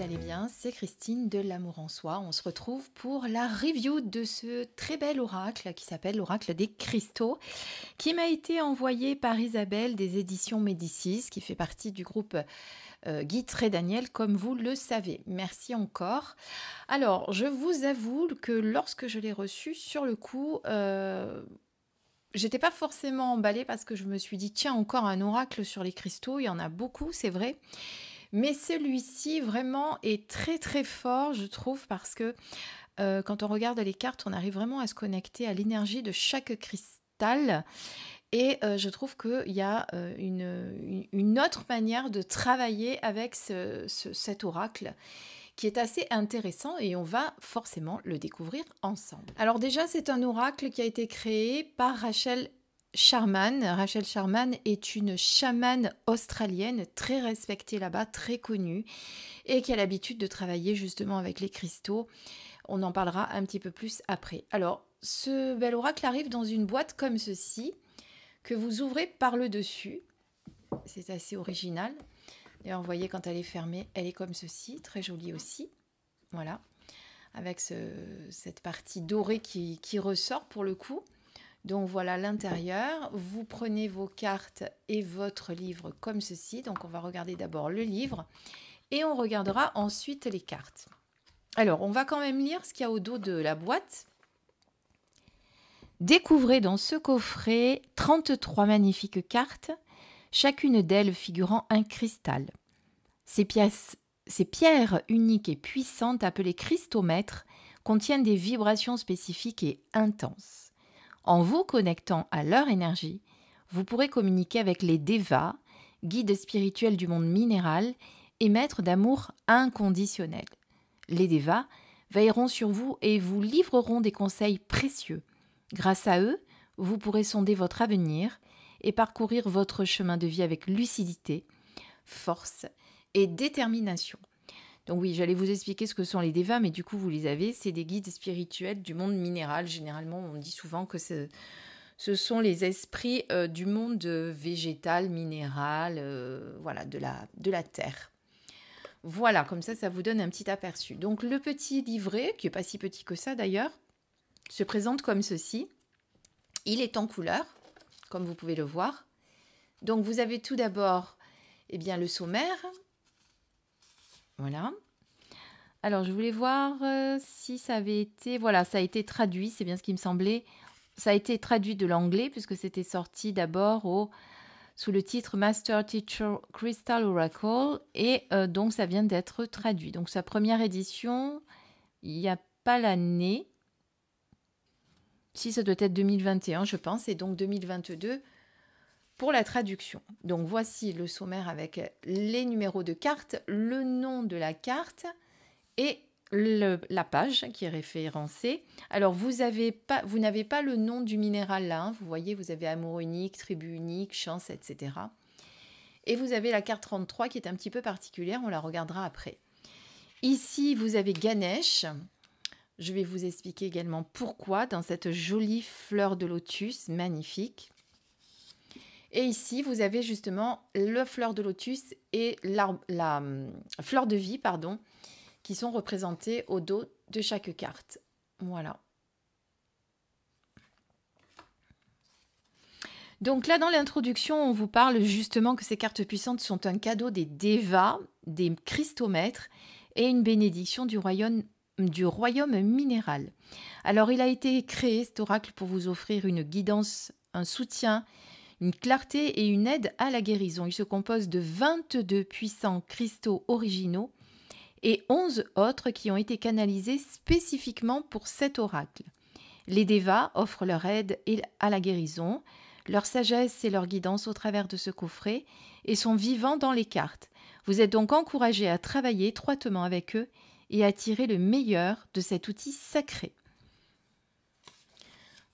allez bien, c'est Christine de l'amour en soi. On se retrouve pour la review de ce très bel oracle qui s'appelle l'oracle des cristaux, qui m'a été envoyé par Isabelle des éditions Médicis, qui fait partie du groupe euh, Guy Daniel, comme vous le savez. Merci encore. Alors, je vous avoue que lorsque je l'ai reçu, sur le coup, euh, J'étais pas forcément emballée parce que je me suis dit tiens encore un oracle sur les cristaux, il y en a beaucoup, c'est vrai. Mais celui-ci vraiment est très très fort, je trouve, parce que euh, quand on regarde les cartes, on arrive vraiment à se connecter à l'énergie de chaque cristal. Et euh, je trouve qu'il y a euh, une, une, autre manière de travailler avec cet oracle qui est assez intéressant et on va forcément le découvrir ensemble. Alors déjà, c'est un oracle qui a été créé par Rachel Charman, Rachel Charman est une chamane australienne très respectée là-bas, très connue, et qui a l'habitude de travailler justement avec les cristaux. On en parlera un petit peu plus après. Alors, ce bel oracle arrive dans une boîte comme ceci, que vous ouvrez par le dessus. C'est assez original. et vous voyez, quand elle est fermée, elle est comme ceci, très jolie aussi. Voilà, avec cette partie dorée qui ressort pour le coup. Donc voilà l'intérieur. Vous prenez vos cartes et votre livre comme ceci. Donc on va regarder d'abord le livre et on regardera ensuite les cartes. Alors on va quand même lire ce qu'il y a au dos de la boîte. Découvrez dans ce coffret 33 magnifiques cartes, chacune d'elles figurant un cristal. Ces, pièces, ces pierres uniques et puissantes appelées cristomètres contiennent des vibrations spécifiques et intenses. En vous connectant à leur énergie, vous pourrez communiquer avec les Devas, guides spirituels du monde minéral et maîtres d'amour inconditionnel. Les Devas veilleront sur vous et vous livreront des conseils précieux. Grâce à eux, vous pourrez sonder votre avenir et parcourir votre chemin de vie avec lucidité, force et détermination. Donc oui, j'allais vous expliquer ce que sont les devas, mais du coup, vous les avez. C'est des guides spirituels du monde minéral. Généralement, on dit souvent que ce, sont les esprits euh, du monde euh, végétal, minéral, euh, voilà, de la, de la terre. Voilà, comme ça, ça vous donne un petit aperçu. Donc le petit livret, qui n'est pas si petit que ça d'ailleurs, se présente comme ceci. Il est en couleur, comme vous pouvez le voir. Donc vous avez tout d'abord eh bien, le sommaire, voilà. Alors, je voulais voir euh, si ça avait été... Voilà, ça a été traduit, c'est bien ce qui me semblait. Ça a été traduit de l'anglais, puisque c'était sorti d'abord au... sous le titre Master Teacher Crystal Oracle, et euh, donc ça vient d'être traduit. Donc, sa première édition, il n'y a pas l'année. Si, ça doit être 2021, je pense, et donc 2022, pour la traduction. Donc voici le sommaire avec les numéros de carte, le nom de la carte et la page qui est référencée. Alors vous pas, vous n'avez pas le nom du minéral là. Hein. Vous voyez, vous avez amour unique, tribu unique, chance, etc. Et vous avez la carte 33 qui est un petit peu particulière. On la regardera après. Ici, vous avez Ganesh. Je vais vous expliquer également pourquoi dans cette jolie fleur de lotus magnifique. Et ici, vous avez justement le fleur de lotus et la, hum, fleur de vie, pardon, qui sont représentées au dos de chaque carte. Voilà. Donc là, dans l'introduction, on vous parle justement que ces cartes puissantes sont un cadeau des Devas, des Christomètres, et une bénédiction du royaume minéral. Alors, il a été créé, cet oracle, pour vous offrir une guidance, un soutien, une clarté et une aide à la guérison. Il se compose de 22 puissants cristaux originaux et 11 autres qui ont été canalisés spécifiquement pour cet oracle. Les Devas offrent leur aide à la guérison, leur sagesse et leur guidance au travers de ce coffret et sont vivants dans les cartes. Vous êtes donc encouragé à travailler étroitement avec eux et à tirer le meilleur de cet outil sacré.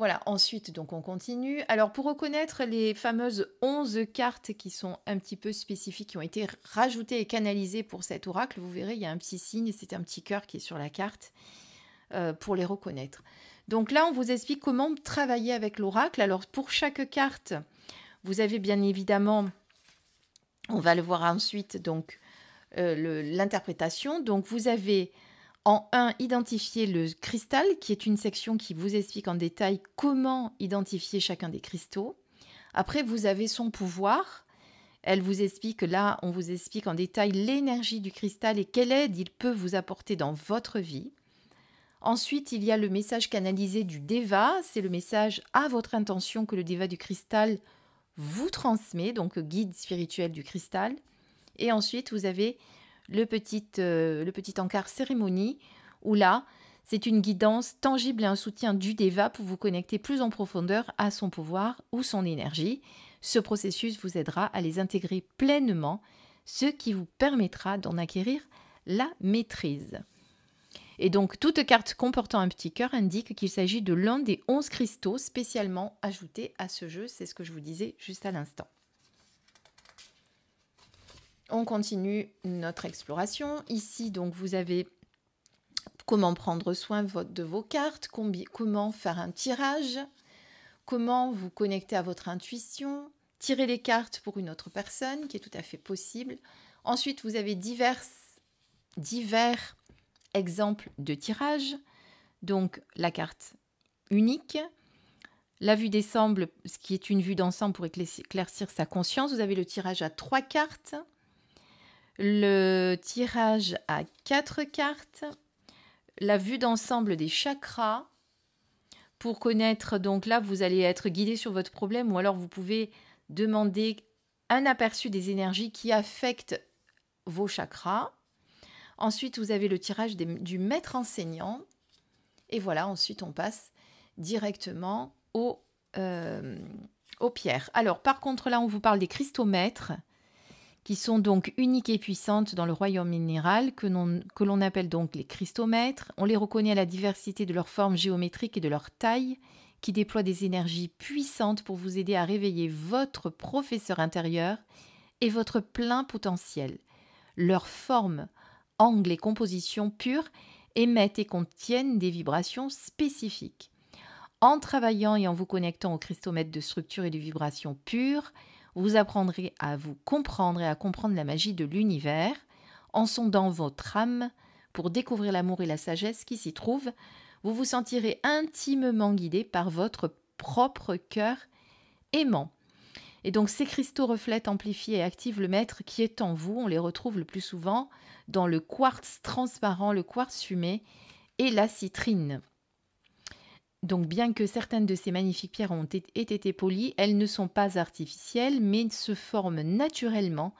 Voilà, ensuite, donc on continue. Alors, pour reconnaître les fameuses 11 cartes qui sont un petit peu spécifiques, qui ont été rajoutées et canalisées pour cet oracle, vous verrez, il y a un petit signe, c'est un petit cœur qui est sur la carte euh, pour les reconnaître. Donc là, on vous explique comment travailler avec l'oracle. Alors, pour chaque carte, vous avez bien évidemment, on va le voir ensuite, donc euh, l'interprétation. Donc, vous avez en 1, identifier le cristal, qui est une section qui vous explique en détail comment identifier chacun des cristaux. Après, vous avez son pouvoir. Elle vous explique, là, on vous explique en détail l'énergie du cristal et quelle aide il peut vous apporter dans votre vie. Ensuite, il y a le message canalisé du Deva, c'est le message à votre intention que le Deva du cristal vous transmet, donc guide spirituel du cristal. Et ensuite, vous avez euh, le petit, encart cérémonie, où là, c'est une guidance tangible et un soutien du Deva pour vous connecter plus en profondeur à son pouvoir ou son énergie. Ce processus vous aidera à les intégrer pleinement, ce qui vous permettra d'en acquérir la maîtrise. Et donc, toute carte comportant un petit cœur indique qu'il s'agit de l'un des onze cristaux spécialement ajoutés à ce jeu. C'est ce que je vous disais juste à l'instant on continue notre exploration. Ici, donc, vous avez comment prendre soin de vos cartes, comment faire un tirage, comment vous connecter à votre intuition, tirer les cartes pour une autre personne, qui est tout à fait possible. Ensuite, vous avez divers, divers exemples de tirage. Donc, la carte unique, la vue d'ensemble, ce qui est une vue d'ensemble pour éclaircir sa conscience. Vous avez le tirage à trois cartes le tirage à quatre cartes, la vue d'ensemble des chakras. Pour connaître, donc là, vous allez être guidé sur votre problème ou alors vous pouvez demander un aperçu des énergies qui affectent vos chakras. Ensuite, vous avez le tirage du maître enseignant. Et voilà, ensuite, on passe directement aux, euh, aux pierres. Alors, par contre, là, on vous parle des cristaux maîtres qui sont donc uniques et puissantes dans le royaume minéral, que, l'on appelle donc les cristomètres. On les reconnaît à la diversité de leurs formes géométriques et de leur taille, qui déploient des énergies puissantes pour vous aider à réveiller votre professeur intérieur et votre plein potentiel. Leurs formes, angles et compositions pures émettent et contiennent des vibrations spécifiques. En travaillant et en vous connectant aux cristomètres de structure et de vibrations pures, vous apprendrez à vous comprendre et à comprendre la magie de l'univers en sondant votre âme pour découvrir l'amour et la sagesse qui s'y trouvent. Vous vous sentirez intimement guidé par votre propre cœur aimant. Et donc ces cristaux reflètent, amplifient et activent le maître qui est en vous. On les retrouve le plus souvent dans le quartz transparent, le quartz fumé et la citrine. Donc bien que certaines de ces magnifiques pierres ont été, aient été polies, elles ne sont pas artificielles, mais se forment naturellement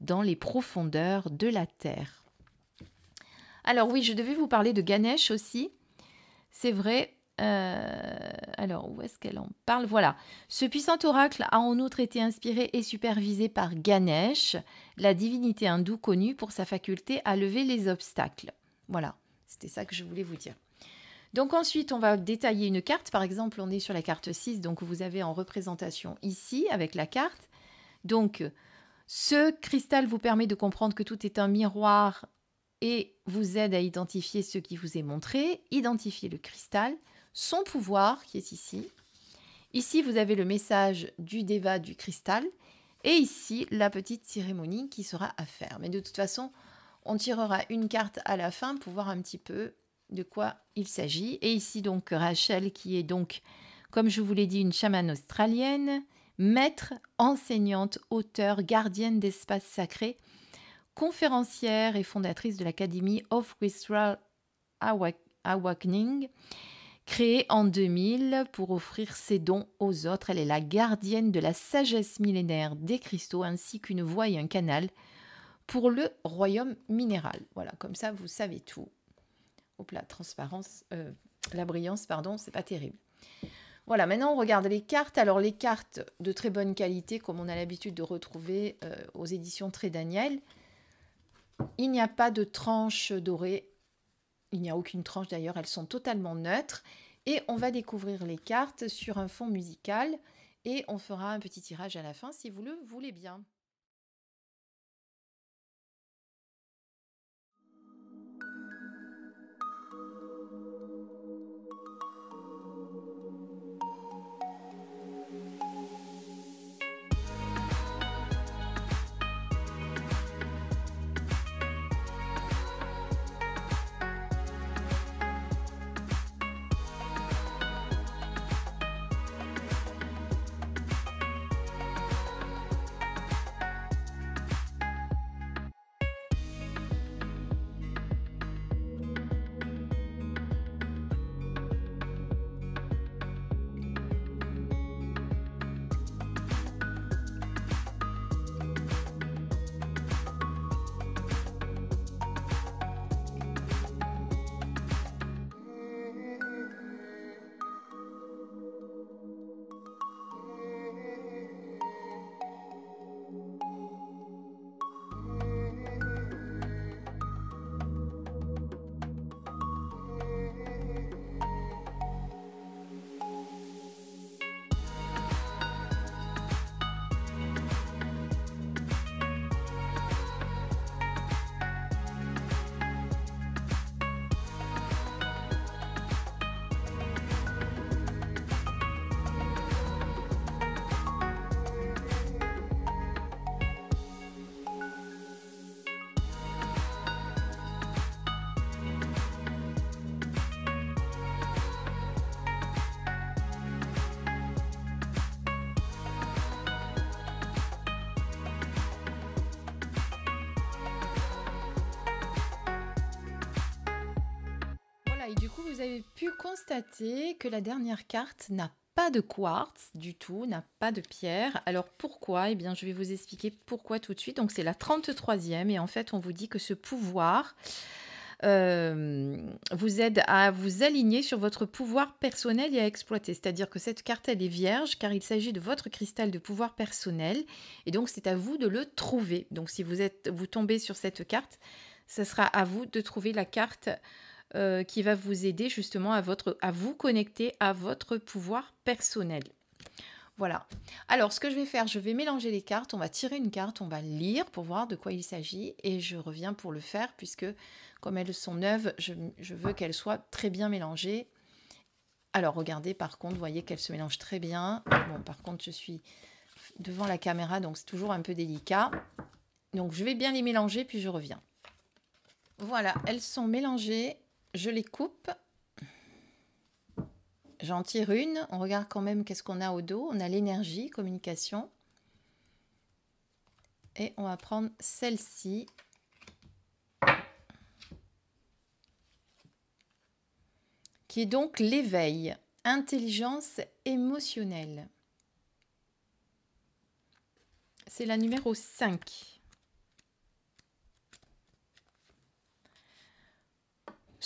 dans les profondeurs de la terre. Alors oui, je devais vous parler de Ganesh aussi. C'est vrai. Euh, alors où est-ce qu'elle en parle Voilà. Ce puissant oracle a en outre été inspiré et supervisé par Ganesh, la divinité hindoue connue pour sa faculté à lever les obstacles. Voilà, c'était ça que je voulais vous dire. Donc ensuite, on va détailler une carte. Par exemple, on est sur la carte 6, donc vous avez en représentation ici avec la carte. Donc ce cristal vous permet de comprendre que tout est un miroir et vous aide à identifier ce qui vous est montré, identifier le cristal, son pouvoir qui est ici. Ici, vous avez le message du déva du cristal et ici la petite cérémonie qui sera à faire. Mais de toute façon, on tirera une carte à la fin pour voir un petit peu de quoi il s'agit. Et ici donc Rachel qui est donc, comme je vous l'ai dit, une chamane australienne, maître, enseignante, auteur, gardienne d'espaces sacrés, conférencière et fondatrice de l'Académie of Wistral Awakening. Créée en 2000 pour offrir ses dons aux autres, elle est la gardienne de la sagesse millénaire des cristaux ainsi qu'une voie et un canal pour le royaume minéral. Voilà, comme ça vous savez tout. Oups, la transparence, euh, la brillance, pardon, c'est pas terrible. Voilà, maintenant on regarde les cartes. Alors les cartes de très bonne qualité, comme on a l'habitude de retrouver euh, aux éditions Très Daniel. Il n'y a pas de tranche dorée. Il n'y a aucune tranche d'ailleurs, elles sont totalement neutres. Et on va découvrir les cartes sur un fond musical. Et on fera un petit tirage à la fin si vous le voulez bien. et du coup, vous avez pu constater que la dernière carte n'a pas de quartz du tout, n'a pas de pierre. Alors pourquoi Eh bien, je vais vous expliquer pourquoi tout de suite. Donc, c'est la 33e, et en fait, on vous dit que ce pouvoir euh, vous aide à vous aligner sur votre pouvoir personnel et à exploiter. C'est-à-dire que cette carte, elle est vierge, car il s'agit de votre cristal de pouvoir personnel, et donc c'est à vous de le trouver. Donc, si vous, êtes, vous tombez sur cette carte, ce sera à vous de trouver la carte euh, qui va vous aider justement à, votre, à vous connecter à votre pouvoir personnel. Voilà. Alors, ce que je vais faire, je vais mélanger les cartes. On va tirer une carte, on va lire pour voir de quoi il s'agit. Et je reviens pour le faire, puisque comme elles sont neuves, je, je veux qu'elles soient très bien mélangées. Alors, regardez, par contre, vous voyez qu'elles se mélangent très bien. Bon, par contre, je suis devant la caméra, donc c'est toujours un peu délicat. Donc, je vais bien les mélanger, puis je reviens. Voilà, elles sont mélangées je les coupe. J'en tire une. On regarde quand même qu'est-ce qu'on a au dos. On a l'énergie, communication. Et on va prendre celle-ci. Qui est donc l'éveil, intelligence émotionnelle. C'est la numéro 5.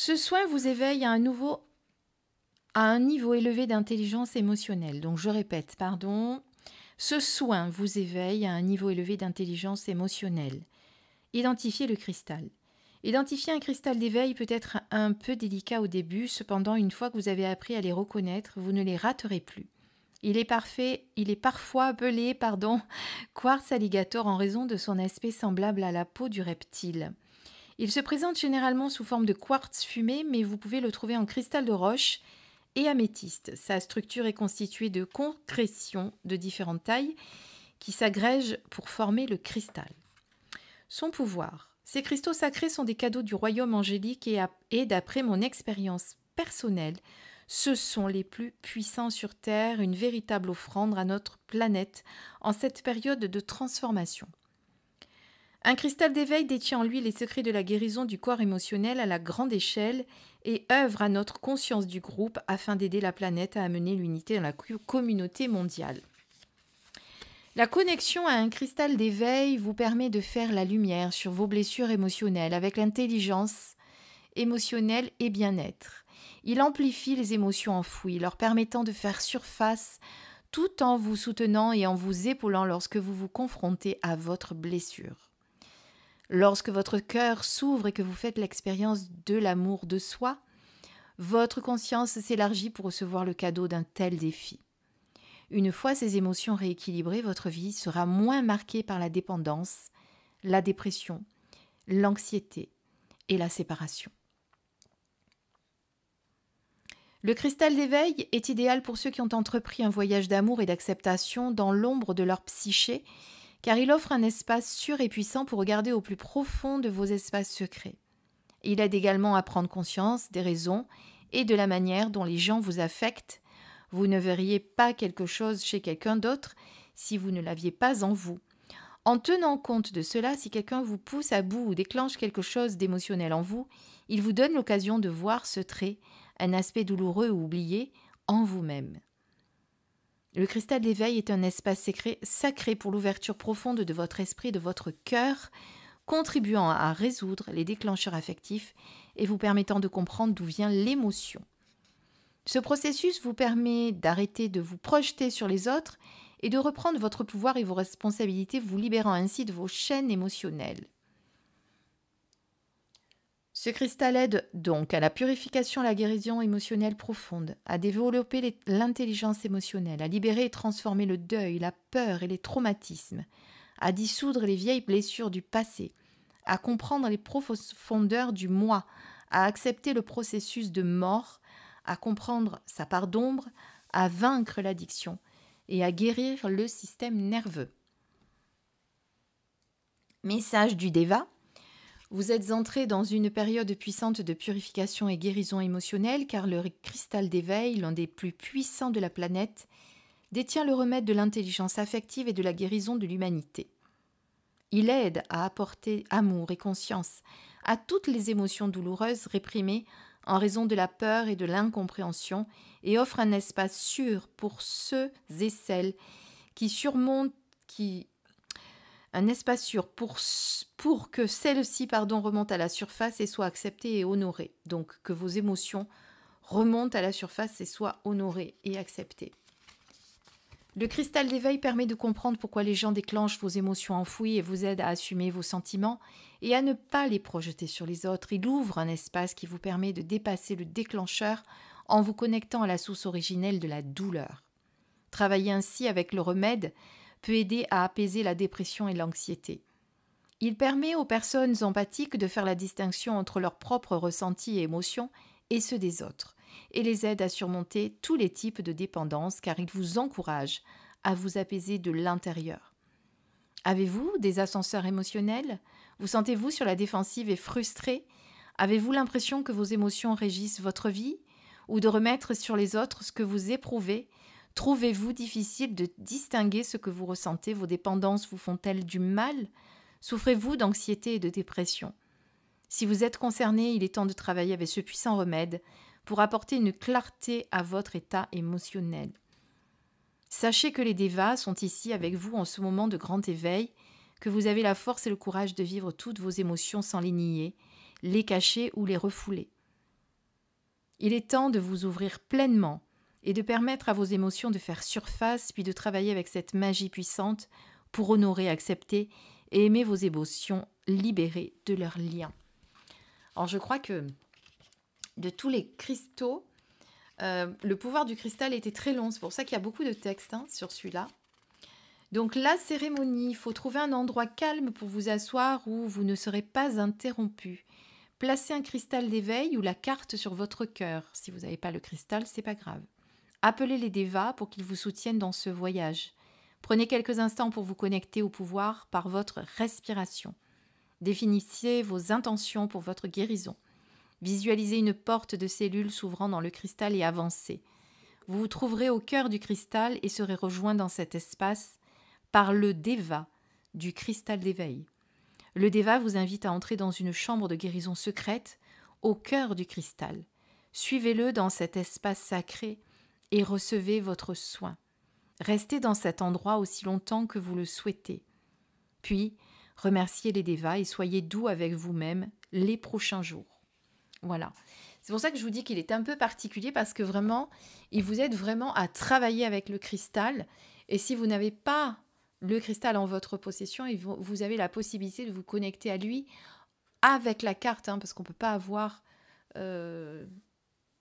Ce soin vous éveille à un à un niveau élevé d'intelligence émotionnelle. Donc je répète, pardon. Ce soin vous éveille à un niveau élevé d'intelligence émotionnelle. Identifiez le cristal. Identifier un cristal d'éveil peut être un peu délicat au début, cependant une fois que vous avez appris à les reconnaître, vous ne les raterez plus. Il est parfait, il est parfois appelé, pardon, quartz alligator en raison de son aspect semblable à la peau du reptile. Il se présente généralement sous forme de quartz fumé, mais vous pouvez le trouver en cristal de roche et améthyste. Sa structure est constituée de concrétions de différentes tailles qui s'agrègent pour former le cristal. Son pouvoir. Ces cristaux sacrés sont des cadeaux du royaume angélique et, et d'après mon expérience personnelle, ce sont les plus puissants sur Terre, une véritable offrande à notre planète en cette période de transformation. Un cristal d'éveil détient en lui les secrets de la guérison du corps émotionnel à la grande échelle et œuvre à notre conscience du groupe afin d'aider la planète à amener l'unité dans la communauté mondiale. La connexion à un cristal d'éveil vous permet de faire la lumière sur vos blessures émotionnelles avec l'intelligence émotionnelle et bien-être. Il amplifie les émotions enfouies, leur permettant de faire surface tout en vous soutenant et en vous épaulant lorsque vous vous confrontez à votre blessure. Lorsque votre cœur s'ouvre et que vous faites l'expérience de l'amour de soi, votre conscience s'élargit pour recevoir le cadeau d'un tel défi. Une fois ces émotions rééquilibrées, votre vie sera moins marquée par la dépendance, la dépression, l'anxiété et la séparation. Le cristal d'éveil est idéal pour ceux qui ont entrepris un voyage d'amour et d'acceptation dans l'ombre de leur psyché car il offre un espace sûr et puissant pour regarder au plus profond de vos espaces secrets. Il aide également à prendre conscience des raisons et de la manière dont les gens vous affectent. Vous ne verriez pas quelque chose chez quelqu'un d'autre si vous ne l'aviez pas en vous. En tenant compte de cela, si quelqu'un vous pousse à bout ou déclenche quelque chose d'émotionnel en vous, il vous donne l'occasion de voir ce trait, un aspect douloureux ou oublié, en vous-même. Le cristal d'éveil est un espace sacré, sacré pour l'ouverture profonde de votre esprit, de votre cœur, contribuant à résoudre les déclencheurs affectifs et vous permettant de comprendre d'où vient l'émotion. Ce processus vous permet d'arrêter de vous projeter sur les autres et de reprendre votre pouvoir et vos responsabilités, vous libérant ainsi de vos chaînes émotionnelles. Ce cristal aide donc à la purification, à la guérison émotionnelle profonde, à développer l'intelligence émotionnelle, à libérer et transformer le deuil, la peur et les traumatismes, à dissoudre les vieilles blessures du passé, à comprendre les profondeurs du moi, à accepter le processus de mort, à comprendre sa part d'ombre, à vaincre l'addiction et à guérir le système nerveux. Message du débat vous êtes entré dans une période puissante de purification et guérison émotionnelle car le cristal d'éveil, l'un des plus puissants de la planète, détient le remède de l'intelligence affective et de la guérison de l'humanité. Il aide à apporter amour et conscience à toutes les émotions douloureuses réprimées en raison de la peur et de l'incompréhension et offre un espace sûr pour ceux et celles qui surmontent qui un espace sûr pour, pour que celle-ci pardon, remonte à la surface et soit acceptée et honorée. Donc que vos émotions remontent à la surface et soient honorées et acceptées. Le cristal d'éveil permet de comprendre pourquoi les gens déclenchent vos émotions enfouies et vous aide à assumer vos sentiments et à ne pas les projeter sur les autres. Il ouvre un espace qui vous permet de dépasser le déclencheur en vous connectant à la source originelle de la douleur. Travaillez ainsi avec le remède peut aider à apaiser la dépression et l'anxiété. Il permet aux personnes empathiques de faire la distinction entre leurs propres ressentis et émotions et ceux des autres, et les aide à surmonter tous les types de dépendance car il vous encourage à vous apaiser de l'intérieur. Avez-vous des ascenseurs émotionnels Vous sentez-vous sur la défensive et frustré Avez-vous l'impression que vos émotions régissent votre vie ou de remettre sur les autres ce que vous éprouvez Trouvez-vous difficile de distinguer ce que vous ressentez Vos dépendances vous font-elles du mal Souffrez-vous d'anxiété et de dépression Si vous êtes concerné, il est temps de travailler avec ce puissant remède pour apporter une clarté à votre état émotionnel. Sachez que les Devas sont ici avec vous en ce moment de grand éveil, que vous avez la force et le courage de vivre toutes vos émotions sans les nier, les cacher ou les refouler. Il est temps de vous ouvrir pleinement et de permettre à vos émotions de faire surface puis de travailler avec cette magie puissante pour honorer, accepter et aimer vos émotions libérées de leurs liens. Alors je crois que de tous les cristaux, euh, le pouvoir du cristal était très long, c'est pour ça qu'il y a beaucoup de textes hein, sur celui-là. Donc la cérémonie, il faut trouver un endroit calme pour vous asseoir où vous ne serez pas interrompu. Placez un cristal d'éveil ou la carte sur votre cœur. Si vous n'avez pas le cristal, c'est pas grave. Appelez les Devas pour qu'ils vous soutiennent dans ce voyage. Prenez quelques instants pour vous connecter au pouvoir par votre respiration. Définissez vos intentions pour votre guérison. Visualisez une porte de cellules s'ouvrant dans le cristal et avancez. Vous vous trouverez au cœur du cristal et serez rejoint dans cet espace par le Deva du cristal d'éveil. Le Deva vous invite à entrer dans une chambre de guérison secrète au cœur du cristal. Suivez-le dans cet espace sacré et recevez votre soin. Restez dans cet endroit aussi longtemps que vous le souhaitez. Puis, remerciez les dévats et soyez doux avec vous-même les prochains jours. Voilà. C'est pour ça que je vous dis qu'il est un peu particulier parce que vraiment, il vous aide vraiment à travailler avec le cristal. Et si vous n'avez pas le cristal en votre possession, vous avez la possibilité de vous connecter à lui avec la carte, hein, parce qu'on ne peut pas avoir euh,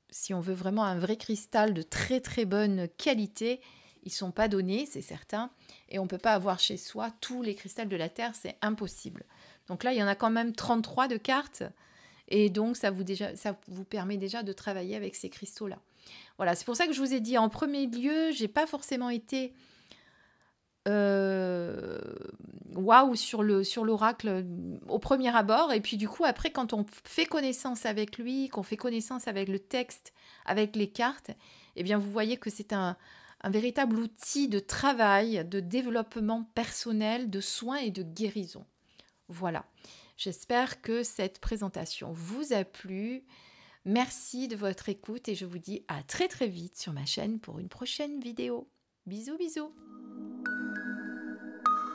si on veut vraiment un vrai cristal de très très bonne qualité, ils sont pas donnés, c'est certain, et on ne peut pas avoir chez soi tous les cristals de la Terre, c'est impossible. Donc là, il y en a quand même 33 de cartes, et donc ça vous, déjà, ça vous permet déjà de travailler avec ces cristaux-là. Voilà, c'est pour ça que je vous ai dit en premier lieu, je n'ai pas forcément été euh, waouh wow, sur le sur l'oracle euh, au premier abord et puis du coup après quand on fait connaissance avec lui qu'on fait connaissance avec le texte avec les cartes eh bien vous voyez que c'est un véritable outil de travail de développement personnel de soins et de guérison voilà j'espère que cette présentation vous a plu merci de votre écoute et je vous dis à très très vite sur ma chaîne pour une prochaine vidéo bisous bisous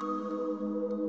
Música